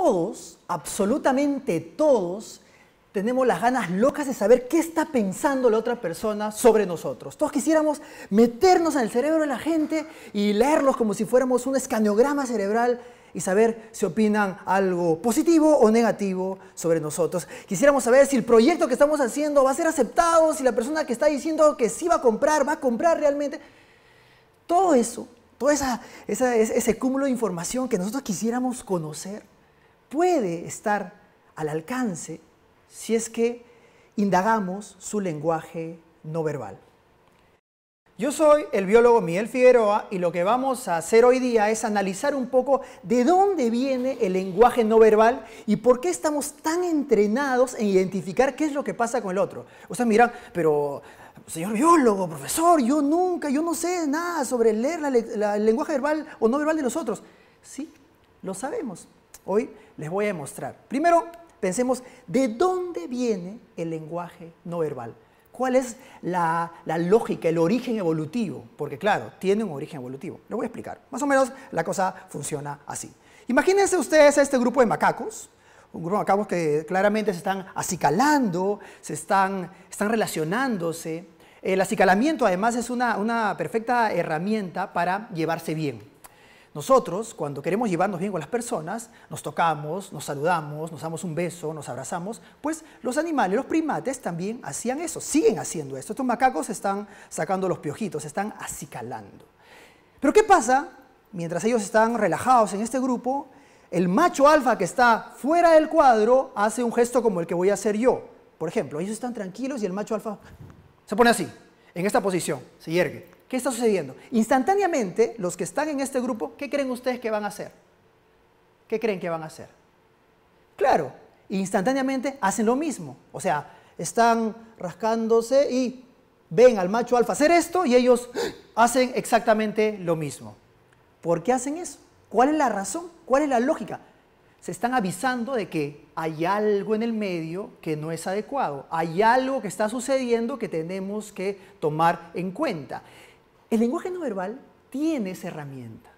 todos, absolutamente todos, tenemos las ganas locas de saber qué está pensando la otra persona sobre nosotros. Todos quisiéramos meternos en el cerebro de la gente y leerlos como si fuéramos un escaneograma cerebral y saber si opinan algo positivo o negativo sobre nosotros. Quisiéramos saber si el proyecto que estamos haciendo va a ser aceptado, si la persona que está diciendo que sí va a comprar, va a comprar realmente. Todo eso, todo ese cúmulo de información que nosotros quisiéramos conocer, puede estar al alcance si es que indagamos su lenguaje no verbal. Yo soy el biólogo Miguel Figueroa y lo que vamos a hacer hoy día es analizar un poco de dónde viene el lenguaje no verbal y por qué estamos tan entrenados en identificar qué es lo que pasa con el otro. sea, miran, pero señor biólogo, profesor, yo nunca, yo no sé nada sobre leer el lenguaje verbal o no verbal de los otros. Sí, lo sabemos. Hoy les voy a mostrar. Primero, pensemos de dónde viene el lenguaje no verbal. ¿Cuál es la, lógica, el origen evolutivo? Porque claro, tiene un origen evolutivo. Lo voy a explicar. Más o menos la cosa funciona así. Imagínense ustedes a este grupo de macacos, un grupo de macacos que claramente se están acicalando, se están, están relacionándose. El acicalamiento además es una perfecta herramienta para llevarse bien. Nosotros, cuando queremos llevarnos bien con las personas, nos tocamos, nos saludamos, nos damos un beso, nos abrazamos, pues los animales, los primates también hacían eso, siguen haciendo esto. Estos macacos están sacando los piojitos, están acicalando. Pero ¿qué pasa? Mientras ellos están relajados en este grupo, el macho alfa que está fuera del cuadro hace un gesto como el que voy a hacer yo. Por ejemplo, ellos están tranquilos y el macho alfa se pone así, en esta posición, se hiergue. ¿Qué está sucediendo? Instantáneamente, los que están en este grupo, ¿qué creen ustedes que van a hacer? ¿Qué creen que van a hacer? Claro, instantáneamente hacen lo mismo. O sea, están rascándose y ven al macho alfa hacer esto y ellos hacen exactamente lo mismo. ¿Por qué hacen eso? ¿Cuál es la razón? ¿Cuál es la lógica? Se están avisando de que hay algo en el medio que no es adecuado, hay algo que está sucediendo que tenemos que tomar en cuenta. El lenguaje no verbal tiene esa herramienta.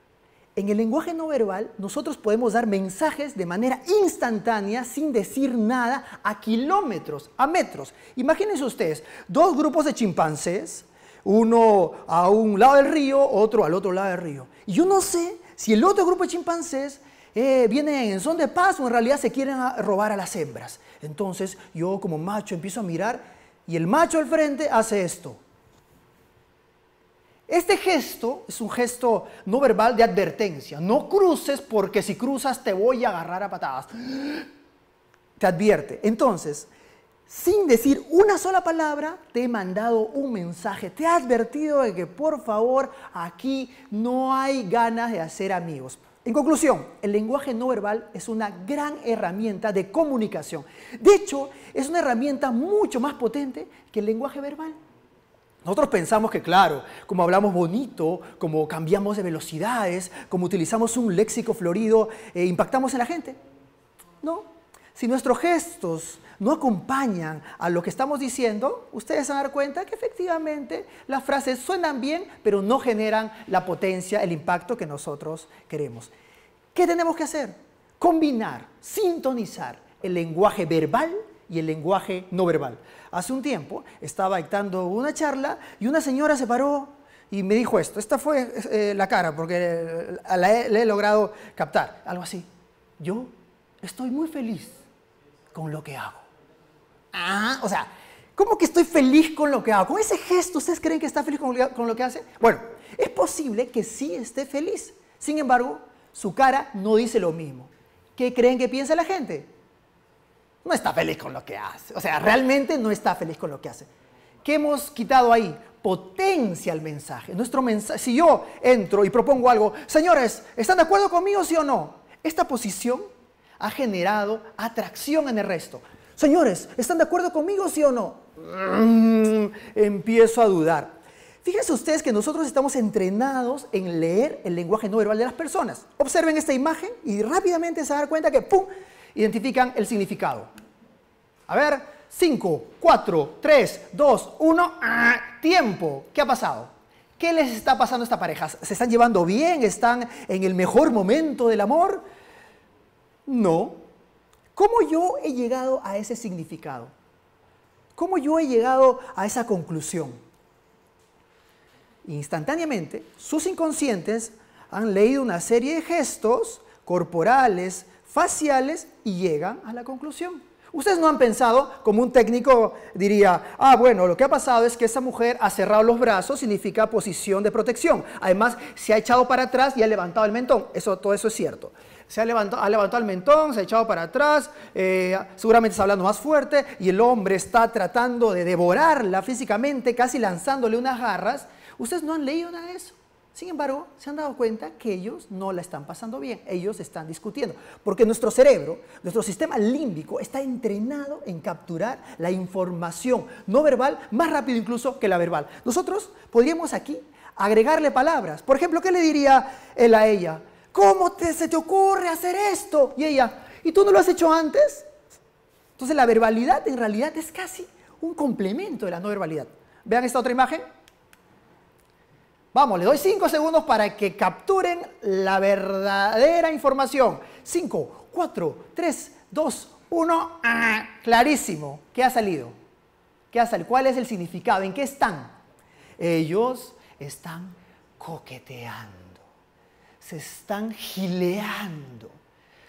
En el lenguaje no verbal nosotros podemos dar mensajes de manera instantánea, sin decir nada, a kilómetros, a metros. Imagínense ustedes, dos grupos de chimpancés, uno a un lado del río, otro al otro lado del río. Y yo no sé si el otro grupo de chimpancés eh, viene en son de paz o en realidad se quieren ah, robar a las hembras. Entonces yo como macho empiezo a mirar y el macho al frente hace esto. Este gesto es un gesto no verbal de advertencia. No cruces porque si cruzas te voy a agarrar a patadas. Te advierte. Entonces, sin decir una sola palabra, te he mandado un mensaje. Te he advertido de que por favor aquí no hay ganas de hacer amigos. En conclusión, el lenguaje no verbal es una gran herramienta de comunicación. De hecho, es una herramienta mucho más potente que el lenguaje verbal. Nosotros pensamos que, claro, como hablamos bonito, como cambiamos de velocidades, como utilizamos un léxico florido, eh, impactamos en la gente. No. Si nuestros gestos no acompañan a lo que estamos diciendo, ustedes van a dar cuenta que efectivamente las frases suenan bien, pero no generan la potencia, el impacto que nosotros queremos. ¿Qué tenemos que hacer? Combinar, sintonizar el lenguaje verbal y el lenguaje no verbal. Hace un tiempo estaba dictando una charla y una señora se paró y me dijo esto. Esta fue eh, la cara porque eh, la he, he logrado captar. Algo así. Yo estoy muy feliz con lo que hago. Ah, o sea, ¿Cómo que estoy feliz con lo que hago? ¿Con ese gesto ustedes creen que está feliz con lo que hace? Bueno, es posible que sí esté feliz. Sin embargo, su cara no dice lo mismo. ¿Qué creen que piensa la gente? no está feliz con lo que hace. O sea, realmente no está feliz con lo que hace. ¿Qué hemos quitado ahí? Potencia el mensaje. Nuestro mensaje. Si yo entro y propongo algo, señores, ¿están de acuerdo conmigo, sí o no? Esta posición ha generado atracción en el resto. Señores, ¿están de acuerdo conmigo, sí o no? Mm, empiezo a dudar. Fíjense ustedes que nosotros estamos entrenados en leer el lenguaje no verbal de las personas. Observen esta imagen y rápidamente se van a dar cuenta que, ¡pum!, identifican el significado. A ver, 5, 4, 3, 2, 1, tiempo. ¿Qué ha pasado? ¿Qué les está pasando a esta pareja? ¿Se están llevando bien? ¿Están en el mejor momento del amor? No. ¿Cómo yo he llegado a ese significado? ¿Cómo yo he llegado a esa conclusión? Instantáneamente, sus inconscientes han leído una serie de gestos corporales, faciales y llegan a la conclusión. Ustedes no han pensado, como un técnico diría, ah, bueno, lo que ha pasado es que esa mujer ha cerrado los brazos, significa posición de protección. Además, se ha echado para atrás y ha levantado el mentón. Eso, todo eso es cierto. Se ha levantado, ha levantado el mentón, se ha echado para atrás, eh, seguramente está hablando más fuerte y el hombre está tratando de devorarla físicamente, casi lanzándole unas garras. Ustedes no han leído nada de eso. Sin embargo, se han dado cuenta que ellos no la están pasando bien, ellos están discutiendo, porque nuestro cerebro, nuestro sistema límbico está entrenado en capturar la información no verbal más rápido incluso que la verbal. Nosotros podríamos aquí agregarle palabras. Por ejemplo, ¿qué le diría él a ella? ¿Cómo te, se te ocurre hacer esto? Y ella, ¿y tú no lo has hecho antes? Entonces la verbalidad en realidad es casi un complemento de la no verbalidad. Vean esta otra imagen. Vamos, les doy cinco segundos para que capturen la verdadera información. 5, cuatro, 3, dos, uno. Ah, clarísimo. ¿Qué ha salido? ¿Qué ha salido? ¿Cuál es el significado? ¿En qué están? Ellos están coqueteando. Se están gileando.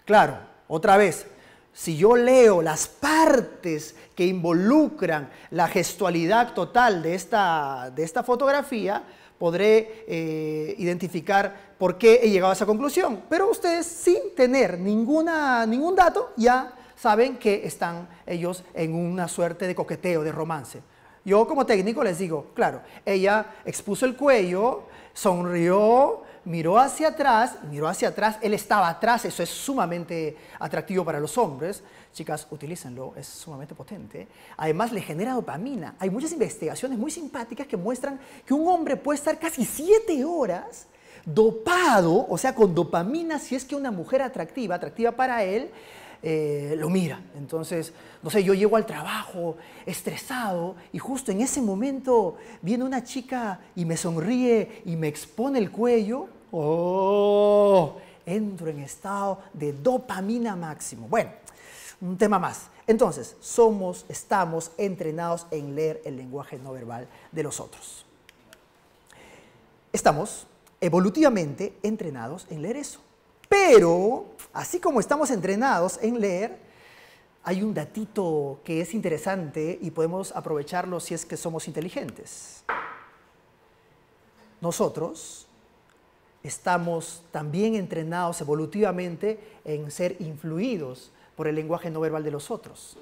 Claro, otra vez, si yo leo las partes que involucran la gestualidad total de esta fotografía, podré eh, identificar por qué he llegado a esa conclusión. Pero ustedes, sin tener ninguna, ningún dato, ya saben que están ellos en una suerte de coqueteo, de romance. Yo como técnico les digo, claro, ella expuso el cuello, sonrió, miró hacia atrás, miró hacia atrás, él estaba atrás, eso es sumamente atractivo para los hombres. Chicas, utilícenlo, es sumamente potente. Además, le genera dopamina. Hay muchas investigaciones muy simpáticas que muestran que un hombre puede estar casi siete horas dopado, o sea, con dopamina, si es que una mujer atractiva, atractiva para él, eh, lo mira. Entonces, no sé, yo llego al trabajo estresado y justo en ese momento viene una chica y me sonríe y me expone el cuello. ¡Oh! Entro en estado de dopamina máximo. Bueno, un tema más. Entonces, somos, estamos entrenados en leer el lenguaje no verbal de los otros. Estamos evolutivamente entrenados en leer eso. Pero, así como estamos entrenados en leer, hay un datito que es interesante y podemos aprovecharlo si es que somos inteligentes. Nosotros estamos también entrenados evolutivamente en ser influidos por el lenguaje no verbal de los otros.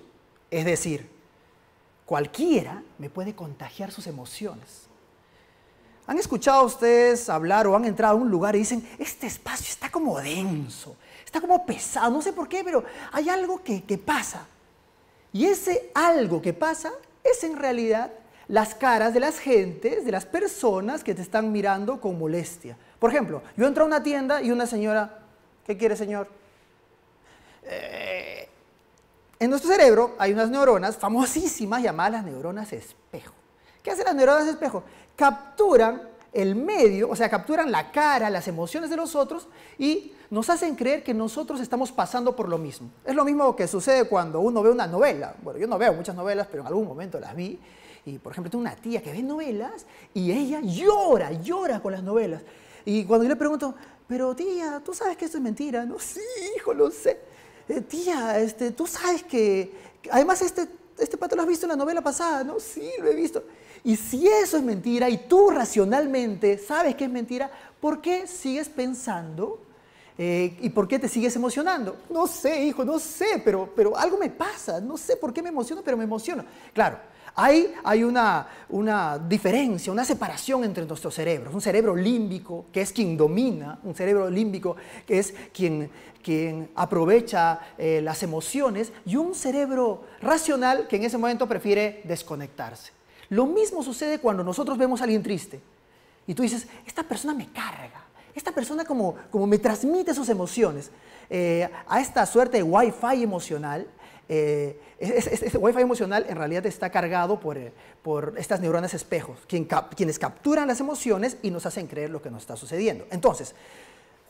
Es decir, cualquiera me puede contagiar sus emociones. ¿Han escuchado ustedes hablar o han entrado a un lugar y dicen, este espacio está como denso, está como pesado, no sé por qué, pero hay algo que, pasa? Y ese algo que pasa es en realidad las caras de las gentes, de las personas que te están mirando con molestia. Por ejemplo, yo entro a una tienda y una señora, ¿qué quiere señor? Eh, en nuestro cerebro hay unas neuronas famosísimas llamadas neuronas espejo. ¿Qué hacen las neuronas espejo? capturan el medio, o sea, capturan la cara, las emociones de los otros y nos hacen creer que nosotros estamos pasando por lo mismo. Es lo mismo que sucede cuando uno ve una novela. Bueno, yo no veo muchas novelas, pero en algún momento las vi. Y, por ejemplo, tengo una tía que ve novelas y ella llora, llora con las novelas. Y cuando yo le pregunto, pero tía, ¿tú sabes que esto es mentira? No, sí, hijo, lo sé. Eh, tía, este, tú sabes que... Además, este, este pato lo has visto en la novela pasada, ¿no? Sí, lo he visto. Y si eso es mentira y tú racionalmente sabes que es mentira, ¿por qué sigues pensando eh, ¿Y por qué te sigues emocionando? No sé, hijo, no sé, pero, pero algo me pasa. No sé por qué me emociono, pero me emociono. Claro, hay, hay una, diferencia, una separación entre nuestros cerebros. Un cerebro límbico, que es quien domina, un cerebro límbico, que es quien, quien aprovecha eh, las emociones, y un cerebro racional, que en ese momento prefiere desconectarse. Lo mismo sucede cuando nosotros vemos a alguien triste y tú dices, esta persona me carga, esta persona como, como me transmite sus emociones. Eh, a esta suerte de wifi emocional, este, wifi emocional en realidad está cargado por, eh, estas neuronas espejos, quienes capturan las emociones y nos hacen creer lo que nos está sucediendo. Entonces,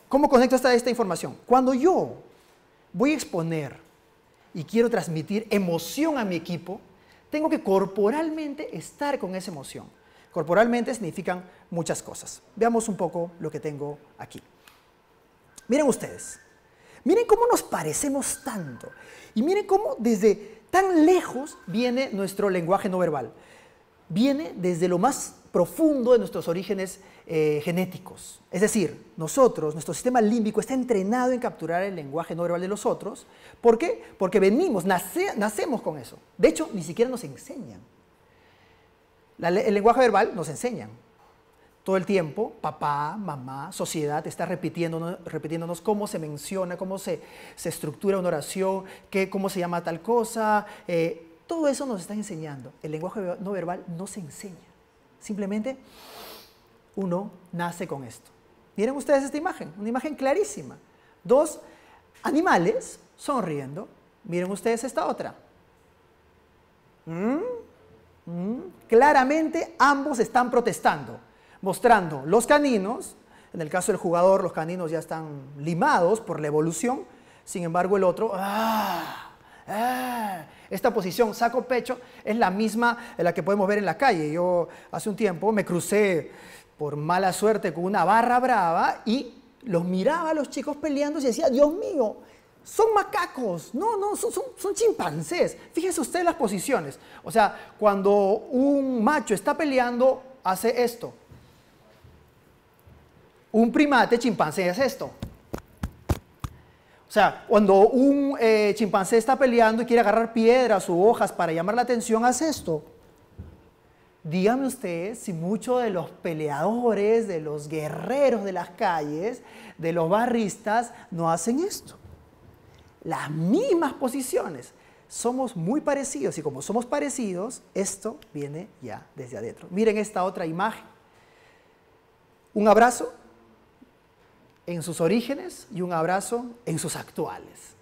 ¿cómo conecto esta, esta información? Cuando yo voy a exponer y quiero transmitir emoción a mi equipo, tengo que corporalmente estar con esa emoción. Corporalmente significan muchas cosas. Veamos un poco lo que tengo aquí. Miren ustedes, miren cómo nos parecemos tanto y miren cómo desde tan lejos viene nuestro lenguaje no verbal. Viene desde lo más profundo de nuestros orígenes eh, genéticos. Es decir, nosotros, nuestro sistema límbico está entrenado en capturar el lenguaje no verbal de los otros. ¿Por qué? Porque venimos, nacemos con eso. De hecho, ni siquiera nos enseñan. el lenguaje verbal nos enseñan. Todo el tiempo, papá, mamá, sociedad, está repitiéndonos, cómo se menciona, cómo se, estructura una oración, qué, cómo se llama tal cosa. Eh, todo eso nos está enseñando. El lenguaje no verbal no se enseña. Simplemente uno, nace con esto. Miren ustedes esta imagen, una imagen clarísima. Dos animales sonriendo. Miren ustedes esta otra. Mm, mm, claramente ambos están protestando, mostrando los caninos. En el caso del jugador, los caninos ya están limados por la evolución. Sin embargo, el otro, ¡ah! ¡ah! Esta posición, saco pecho, es la misma en la que podemos ver en la calle. Yo hace un tiempo me crucé por mala suerte con una barra brava y los miraba a los chicos peleando y decía, Dios mío, son macacos, no, no, son, chimpancés. Fíjese usted las posiciones. O sea, cuando un macho está peleando, hace esto. Un primate chimpancé hace esto. O sea, cuando un eh, chimpancé está peleando y quiere agarrar piedras o hojas para llamar la atención, hace esto. Dígame usted si muchos de los peleadores, de los guerreros de las calles, de los barristas, no hacen esto. Las mismas posiciones. Somos muy parecidos y como somos parecidos, esto viene ya desde adentro. Miren esta otra imagen. Un abrazo en sus orígenes y un abrazo en sus actuales.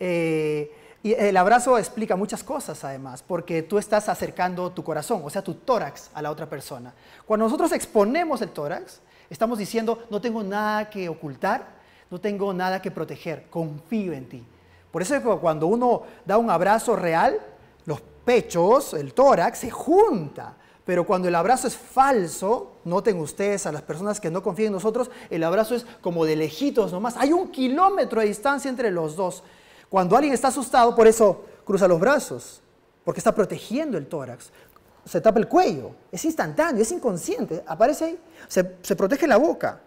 Eh, y el abrazo explica muchas cosas además, porque tú estás acercando tu corazón, o sea, tu tórax a la otra persona. Cuando nosotros exponemos el tórax, estamos diciendo, no tengo nada que ocultar, no tengo nada que proteger, confío en ti. Por eso cuando uno da un abrazo real, los pechos, el tórax, se junta. Pero cuando el abrazo es falso, noten ustedes a las personas que no confían en nosotros, el abrazo es como de lejitos nomás. Hay un kilómetro de distancia entre los dos. Cuando alguien está asustado, por eso cruza los brazos, porque está protegiendo el tórax. Se tapa el cuello, es instantáneo, es inconsciente, aparece ahí, se, protege la boca.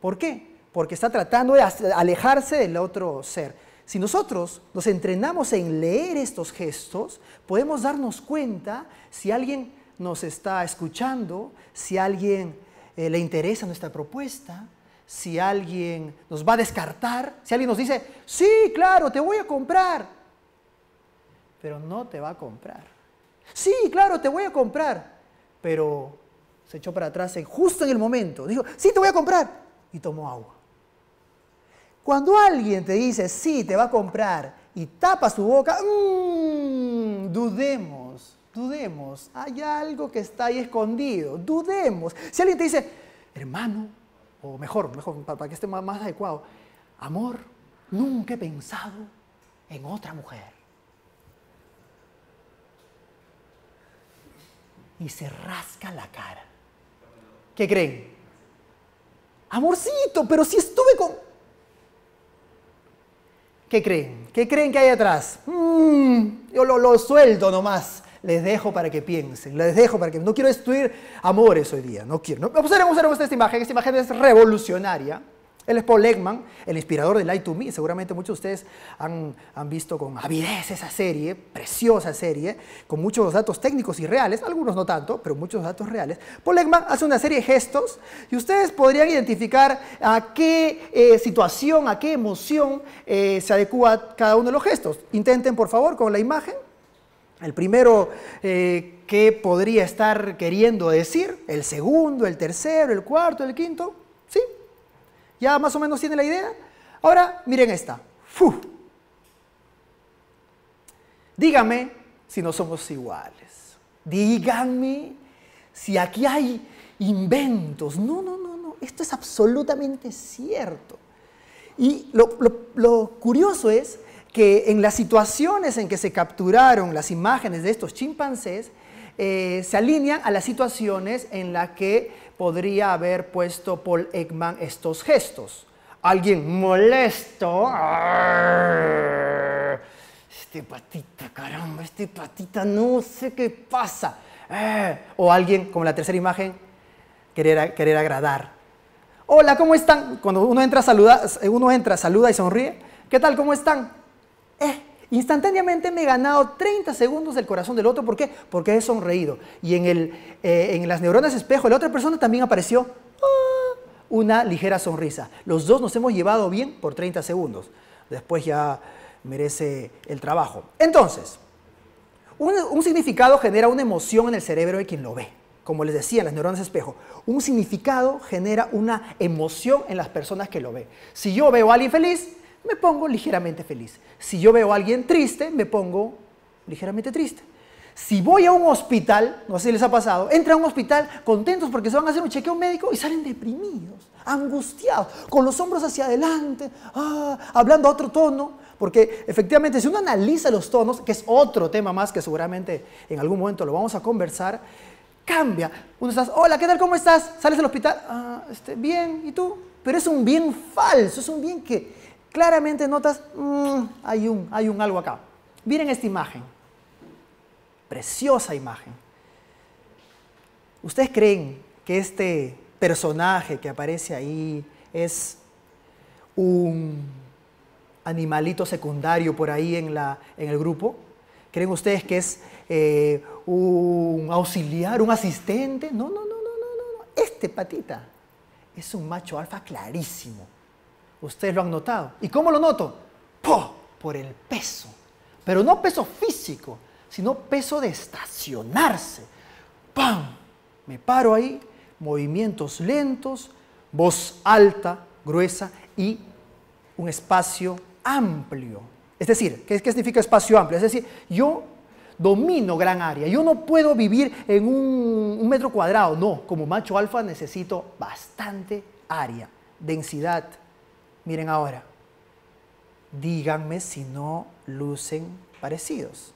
¿Por qué? Porque está tratando de alejarse del otro ser. Si nosotros nos entrenamos en leer estos gestos, podemos darnos cuenta si alguien nos está escuchando, si alguien eh, le interesa nuestra propuesta, si alguien nos va a descartar, si alguien nos dice, sí, claro, te voy a comprar, pero no te va a comprar. Sí, claro, te voy a comprar, pero se echó para atrás justo en el momento. Dijo, sí, te voy a comprar, y tomó agua. Cuando alguien te dice, sí, te va a comprar, y tapa su boca, mm, dudemos, dudemos, hay algo que está ahí escondido, dudemos. Si alguien te dice, hermano, o mejor, mejor, para que esté más, adecuado, amor, nunca he pensado en otra mujer. Y se rasca la cara. ¿Qué creen? Amorcito, pero si estuve con... ¿Qué creen? ¿Qué creen que hay atrás? Mm, yo lo, lo suelto nomás les dejo para que piensen, les dejo para que... No quiero destruir amores hoy día, no quiero. No, a ustedes esta imagen, esta imagen es revolucionaria. Él es Paul Ekman, el inspirador de Light to Me. Seguramente muchos de ustedes han, visto con avidez esa serie, preciosa serie, con muchos datos técnicos y reales, algunos no tanto, pero muchos datos reales. Paul Ekman hace una serie de gestos y ustedes podrían identificar a qué eh, situación, a qué emoción eh, se adecua cada uno de los gestos. Intenten, por favor, con la imagen. El primero, eh, ¿qué podría estar queriendo decir? El segundo, el tercero, el cuarto, el quinto. ¿Sí? ¿Ya más o menos tiene la idea? Ahora, miren esta. Díganme Dígame si no somos iguales. Díganme si aquí hay inventos. No, no, no, no. Esto es absolutamente cierto. Y lo curioso es que en las situaciones en que se capturaron las imágenes de estos chimpancés, eh, se alinean a las situaciones en las que podría haber puesto Paul Ekman estos gestos. Alguien molesto. Este patita, caramba, este patita, no sé qué pasa. Eh, o alguien, como la tercera imagen, querer, querer agradar. Hola, ¿cómo están? Cuando uno entra, saluda, uno entra, saluda y sonríe. ¿Qué tal? ¿Cómo están? Eh, instantáneamente me he ganado 30 segundos del corazón del otro. ¿Por qué? Porque he sonreído. Y en, el, eh, en las neuronas espejo de la otra persona también apareció ah, una ligera sonrisa. Los dos nos hemos llevado bien por 30 segundos. Después ya merece el trabajo. Entonces, un, significado genera una emoción en el cerebro de quien lo ve como les decía, las neuronas espejo, un significado genera una emoción en las personas que lo ve. Si yo veo a alguien feliz, me pongo ligeramente feliz. Si yo veo a alguien triste, me pongo ligeramente triste. Si voy a un hospital, no sé si les ha pasado, entran a un hospital contentos porque se van a hacer un chequeo médico y salen deprimidos, angustiados, con los hombros hacia adelante, ah, hablando a otro tono. Porque efectivamente, si uno analiza los tonos, que es otro tema más que seguramente en algún momento lo vamos a conversar, cambia. Uno estás, hola, ¿qué tal? ¿Cómo estás? Sales del hospital, ah, este, bien, ¿y tú? Pero es un bien falso, es un bien que, claramente notas, mm, hay, un, hay un algo acá. Miren esta imagen, preciosa imagen. ¿Ustedes creen que este personaje que aparece ahí es un animalito secundario por ahí en, el grupo? ¿Creen ustedes que es eh, un auxiliar, un asistente? No, no, no, no, no, no. Este patita es un macho alfa clarísimo. Ustedes lo han notado. ¿Y cómo lo noto? ¡Po! Por el peso. Pero no peso físico, sino peso de estacionarse. ¡Pam! Me paro ahí, movimientos lentos, voz alta, gruesa y un espacio amplio. Es decir, ¿qué, significa espacio amplio? Es decir, yo domino gran área. Yo no puedo vivir en un, un metro cuadrado. No, como macho alfa necesito bastante área, densidad, Miren ahora, díganme si no lucen parecidos.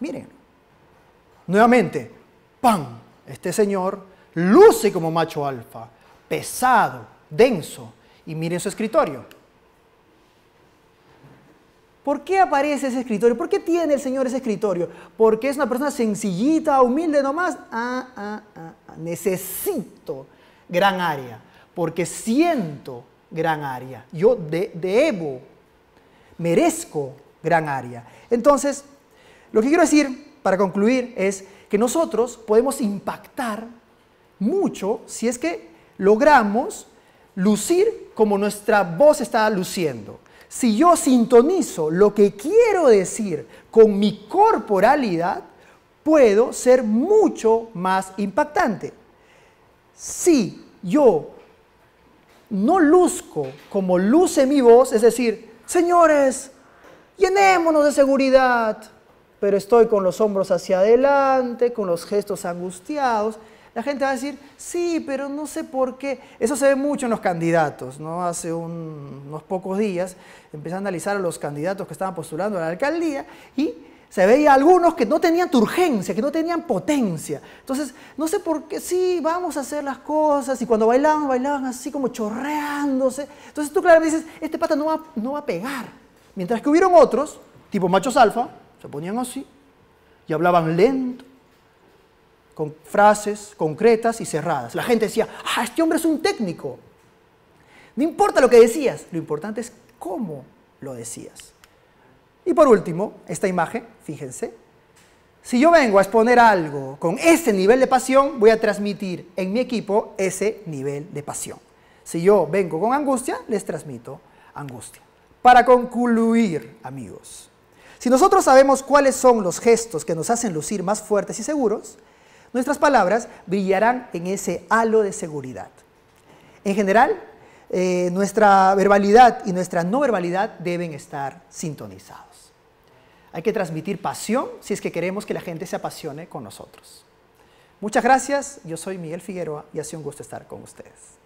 Miren, nuevamente, ¡pam! Este señor luce como macho alfa, pesado, denso, y miren su escritorio. ¿Por qué aparece ese escritorio? ¿Por qué tiene el Señor ese escritorio? Porque es una persona sencillita, humilde nomás. Ah, ah, ah, ah. necesito gran área, porque siento gran área. Yo debo, merezco gran área. Entonces, lo que quiero decir para concluir es que nosotros podemos impactar mucho si es que logramos lucir como nuestra voz está luciendo. Si yo sintonizo lo que quiero decir con mi corporalidad, puedo ser mucho más impactante. Si yo no luzco como luce mi voz, es decir, señores, llenémonos de seguridad, pero estoy con los hombros hacia adelante, con los gestos angustiados. La gente va a decir, sí, pero no sé por qué. Eso se ve mucho en los candidatos, ¿no? Hace unos pocos días empecé a analizar a los candidatos que estaban postulando a la alcaldía y se veía algunos que no tenían turgencia, que no tenían potencia. Entonces, no sé por qué, sí, vamos a hacer las cosas, y cuando bailaban, bailaban así como chorreándose. Entonces tú claramente dices, este pata no va, no va a pegar. Mientras que hubieron otros, tipo machos alfa, se ponían así, y hablaban lento, con frases concretas y cerradas. La gente decía, ah, este hombre es un técnico. No importa lo que decías, lo importante es cómo lo decías. Y por último, esta imagen, fíjense, si yo vengo a exponer algo con ese nivel de pasión, voy a transmitir en mi equipo ese nivel de pasión. Si yo vengo con angustia, les transmito angustia. Para concluir, amigos, si nosotros sabemos cuáles son los gestos que nos hacen lucir más fuertes y seguros, nuestras palabras brillarán en ese halo de seguridad. En general, eh, nuestra verbalidad y nuestra no verbalidad deben estar sintonizadas. Hay que transmitir pasión si es que queremos que la gente se apasione con nosotros. Muchas gracias, yo soy Miguel Figueroa y ha sido un gusto estar con ustedes.